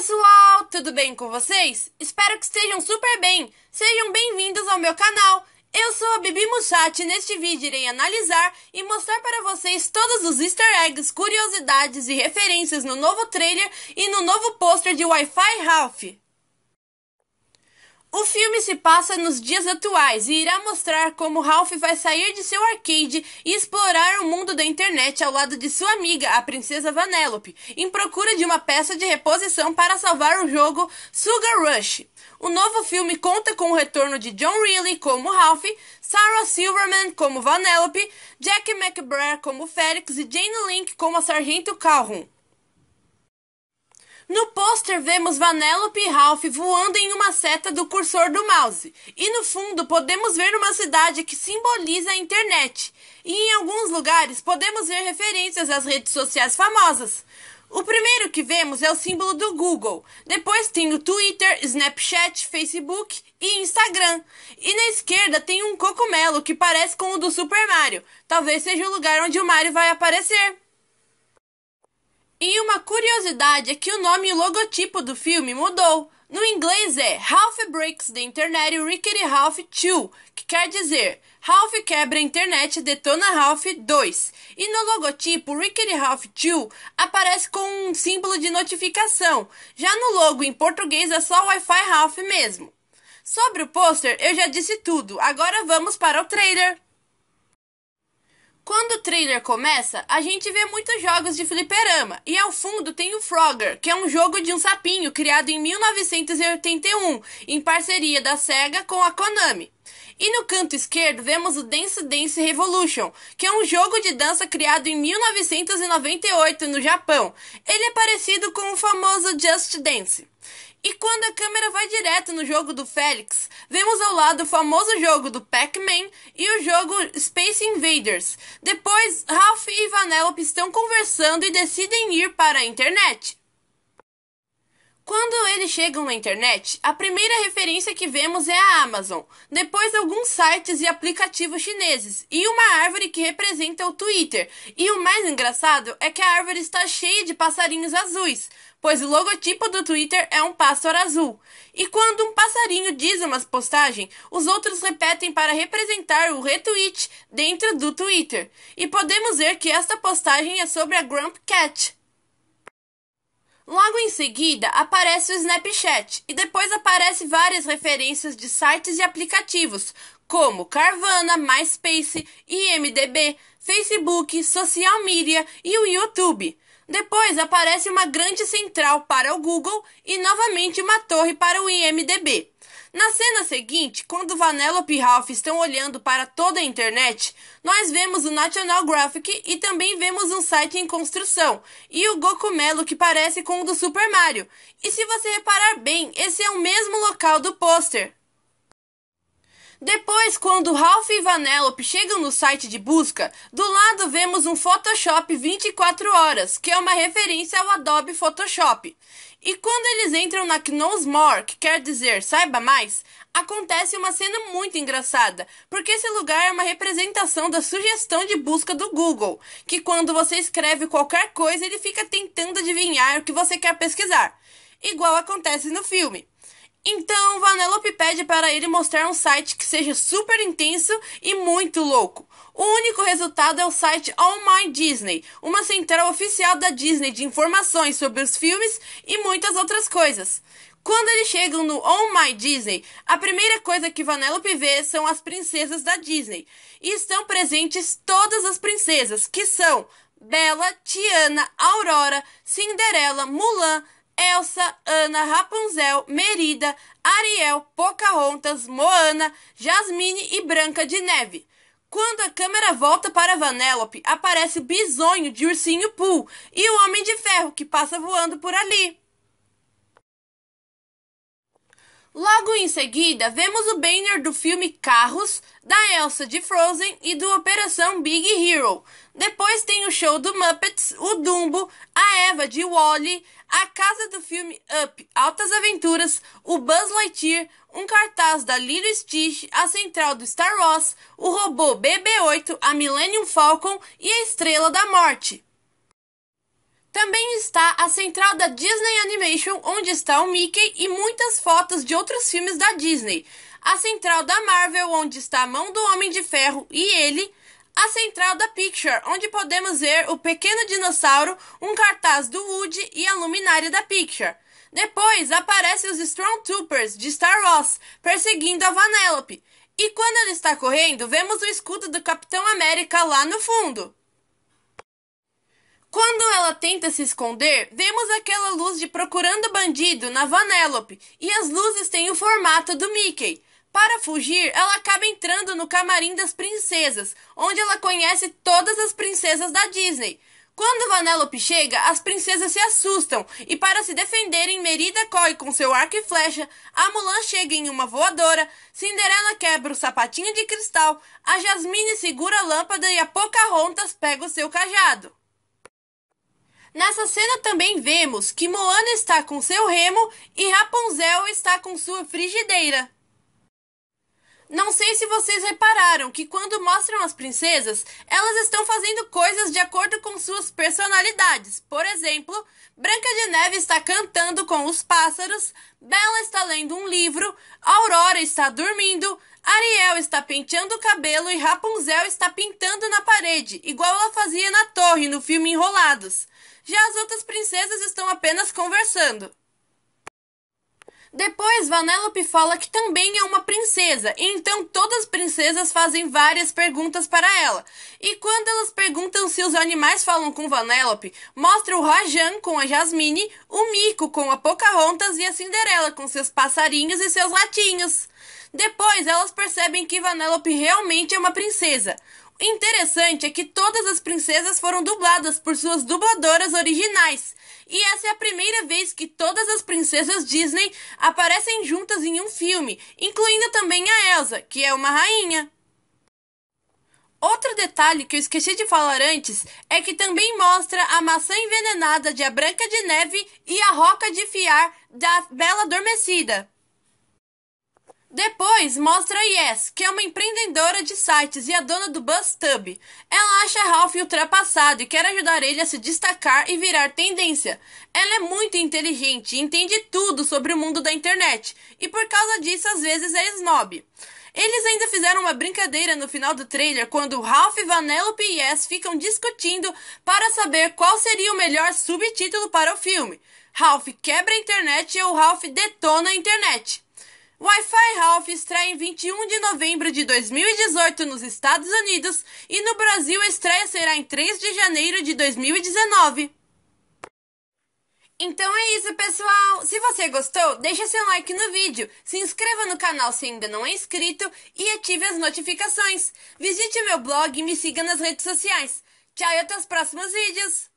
pessoal, tudo bem com vocês? Espero que estejam super bem. Sejam bem-vindos ao meu canal. Eu sou a Bibi Mushat e neste vídeo irei analisar e mostrar para vocês todos os easter eggs, curiosidades e referências no novo trailer e no novo pôster de Wi-Fi Ralph. O filme se passa nos dias atuais e irá mostrar como Ralph vai sair de seu arcade e explorar o mundo da internet ao lado de sua amiga, a princesa Vanellope, em procura de uma peça de reposição para salvar o jogo Sugar Rush. O novo filme conta com o retorno de John Reilly como Ralph, Sarah Silverman como Vanellope, Jack McBrayer como Félix e Jane Link como a Sargento Calhoun. No pôster vemos Vanellope e Ralph voando em uma seta do cursor do mouse. E no fundo podemos ver uma cidade que simboliza a internet. E em alguns lugares podemos ver referências às redes sociais famosas. O primeiro que vemos é o símbolo do Google. Depois tem o Twitter, Snapchat, Facebook e Instagram. E na esquerda tem um melo que parece com o do Super Mario. Talvez seja o lugar onde o Mario vai aparecer. E uma curiosidade é que o nome e o logotipo do filme mudou. No inglês é Half Breaks the Internet Rickety Half 2, que quer dizer Ralph quebra a internet detona Ralph 2. E no logotipo, Rickety Ralph 2 aparece com um símbolo de notificação. Já no logo em português é só Wi-Fi Ralph mesmo. Sobre o pôster, eu já disse tudo. Agora vamos para o trailer. Quando o trailer começa, a gente vê muitos jogos de fliperama, e ao fundo tem o Frogger, que é um jogo de um sapinho criado em 1981, em parceria da SEGA com a Konami. E no canto esquerdo vemos o Dance Dance Revolution, que é um jogo de dança criado em 1998 no Japão. Ele é parecido com o famoso Just Dance. E quando a câmera vai direto no jogo do Félix, vemos ao lado o famoso jogo do Pac-Man e o jogo Space Invaders. Depois, Ralph e Vanellope estão conversando e decidem ir para a internet. Quando eles chegam na internet, a primeira referência que vemos é a Amazon, depois alguns sites e aplicativos chineses, e uma árvore que representa o Twitter. E o mais engraçado é que a árvore está cheia de passarinhos azuis, pois o logotipo do Twitter é um pássaro azul. E quando um passarinho diz uma postagem, os outros repetem para representar o retweet dentro do Twitter. E podemos ver que esta postagem é sobre a Grump Cat. Logo em seguida aparece o Snapchat e depois aparece várias referências de sites e aplicativos, como Carvana, MySpace, IMDB, Facebook, Social Media e o YouTube. Depois aparece uma grande central para o Google e novamente uma torre para o IMDB. Na cena seguinte, quando Vanellope e Ralph estão olhando para toda a internet, nós vemos o National Graphic e também vemos um site em construção e o Goku Melo que parece com o do Super Mario. E se você reparar bem, esse é o mesmo local do pôster. Depois, quando Ralph e Vanellope chegam no site de busca, do lado vemos um Photoshop 24 horas, que é uma referência ao Adobe Photoshop. E quando eles entram na Knows More, que quer dizer saiba mais, acontece uma cena muito engraçada, porque esse lugar é uma representação da sugestão de busca do Google, que quando você escreve qualquer coisa, ele fica tentando adivinhar o que você quer pesquisar. Igual acontece no filme. Então, Vanellope pede para ele mostrar um site que seja super intenso e muito louco. O único resultado é o site All My Disney, uma central oficial da Disney de informações sobre os filmes e muitas outras coisas. Quando eles chegam no All My Disney, a primeira coisa que Vanellope vê são as princesas da Disney. E estão presentes todas as princesas, que são Bela, Tiana, Aurora, Cinderela, Mulan, Elsa, Ana, Rapunzel, Merida, Ariel, Pocahontas, Moana, Jasmine e Branca de Neve. Quando a câmera volta para Vanellope, aparece Bisonho de Ursinho Pooh e o Homem de Ferro que passa voando por ali. Logo em seguida, vemos o banner do filme Carros, da Elsa de Frozen e do Operação Big Hero. Depois tem o show do Muppets, o Dumbo, a Eva de Wally, a Casa do Filme Up, Altas Aventuras, o Buzz Lightyear, um cartaz da Lilo Stitch, a central do Star Wars, o robô BB-8, a Millennium Falcon e a Estrela da Morte. Também está a central da Disney Animation, onde está o Mickey e muitas fotos de outros filmes da Disney. A central da Marvel, onde está a mão do Homem de Ferro e ele, a central da Picture, onde podemos ver o pequeno dinossauro, um cartaz do Woody e a luminária da Picture. Depois aparecem os Troopers de Star Wars perseguindo a Vanellope. E quando ela está correndo, vemos o escudo do Capitão América lá no fundo. Quando ela tenta se esconder, vemos aquela luz de procurando bandido na Vanellope, e as luzes têm o formato do Mickey. Para fugir, ela acaba entrando no camarim das princesas, onde ela conhece todas as princesas da Disney. Quando Vanellope chega, as princesas se assustam e, para se defenderem, Merida corre com seu arco e flecha, a Mulan chega em uma voadora, Cinderela quebra o sapatinho de cristal, a Jasmine segura a lâmpada e a Pocahontas pega o seu cajado. Nessa cena também vemos que Moana está com seu remo e Rapunzel está com sua frigideira. Não sei se vocês repararam que quando mostram as princesas, elas estão fazendo coisas de acordo com suas personalidades. Por exemplo, Branca de Neve está cantando com os pássaros, Bela está lendo um livro, Aurora está dormindo, Ariel está penteando o cabelo e Rapunzel está pintando na parede, igual ela fazia na torre no filme Enrolados. Já as outras princesas estão apenas conversando. Depois, Vanellope fala que também é uma princesa, e então todas as princesas fazem várias perguntas para ela. E quando elas perguntam se os animais falam com Vanellope, mostra o Rajan com a Jasmine, o Mico com a Pocahontas e a Cinderela com seus passarinhos e seus latinhos. Depois, elas percebem que Vanellope realmente é uma princesa. Interessante é que todas as princesas foram dubladas por suas dubladoras originais. E essa é a primeira vez que todas as princesas Disney aparecem juntas em um filme, incluindo também a Elsa, que é uma rainha. Outro detalhe que eu esqueci de falar antes é que também mostra a maçã envenenada de A Branca de Neve e a roca de fiar da Bela Adormecida. Depois mostra a Yes, que é uma empreendedora de sites e a dona do BuzzTub. Ela acha Ralph ultrapassado e quer ajudar ele a se destacar e virar tendência. Ela é muito inteligente e entende tudo sobre o mundo da internet, e por causa disso às vezes é snob. Eles ainda fizeram uma brincadeira no final do trailer quando Ralph, Vanellope e Yes ficam discutindo para saber qual seria o melhor subtítulo para o filme. Ralph quebra a internet ou Ralph detona a internet. Wi-Fi Ralph estreia em 21 de novembro de 2018 nos Estados Unidos e no Brasil a estreia será em 3 de janeiro de 2019. Então é isso, pessoal! Se você gostou, deixe seu like no vídeo, se inscreva no canal se ainda não é inscrito e ative as notificações. Visite meu blog e me siga nas redes sociais. Tchau e até os próximos vídeos!